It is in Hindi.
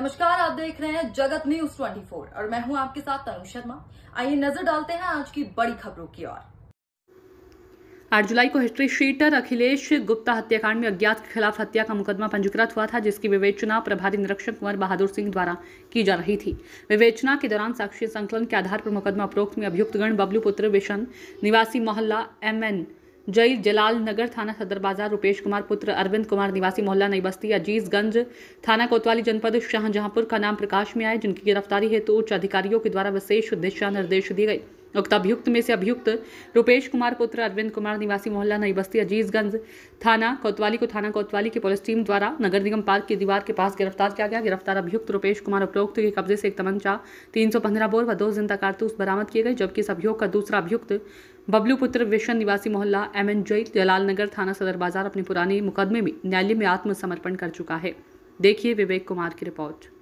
नमस्कार आप देख रहे हैं जगत न्यूज 24 और मैं हूं आपके साथ तनु शर्मा आइए नजर डालते हैं आज की बड़ी खबरों की ओर आठ जुलाई को हिस्ट्री शीटर अखिलेश गुप्ता हत्याकांड में अज्ञात के खिलाफ हत्या का मुकदमा पंजीकृत हुआ था जिसकी विवेचना प्रभारी निरीक्षक कुंवर बहादुर सिंह द्वारा की जा रही थी विवेचना के दौरान साक्षी संकलन के आधार पर मुकदमा उपरोक्त में अभियुक्तगण बबलू पुत्र विशन निवासी मोहल्ला एम एन जय जलाल नगर थाना सदर बाजार रुपेश कुमार पुत्र अरविंद कुमार निवासी मोहल्ला नई बस्ती अजीजगंज थाना कोतवाली जनपद शाहजहांपुर का नाम प्रकाश में आया जिनकी गिरफ्तारी हेतु उच्च अधिकारियों के द्वारा विशेष दिशा निर्देश दिए गए उक्त अभियुक्त में से अभियुक्त रुपेश कुमार पुत्र अरविंद कुमार निवासी मोहल्ला नई बस्ती अजीजगंज थाना कोतवाली को थाना कोतवाली की पुलिस टीम द्वारा नगर निगम पार्क की दीवार के पास गिरफ्तार किया गया गिरफ्तार अभियुक्त रुपेश कुमार उपरोक्त के कब्जे से एक तमंचा तीन सौ पंद्रह बोर व दो जिंदा कारतूस बरामद किए गए जबकि इस अभियोग का दूसरा अभियुक्त बबलू पुत्र विश्व निवासी मोहल्ला एम एन जई जलाल नगर थाना सदर बाजार अपने पुराने मुकदमे में न्यायालय में आत्मसमर्पण कर चुका है देखिए विवेक कुमार की रिपोर्ट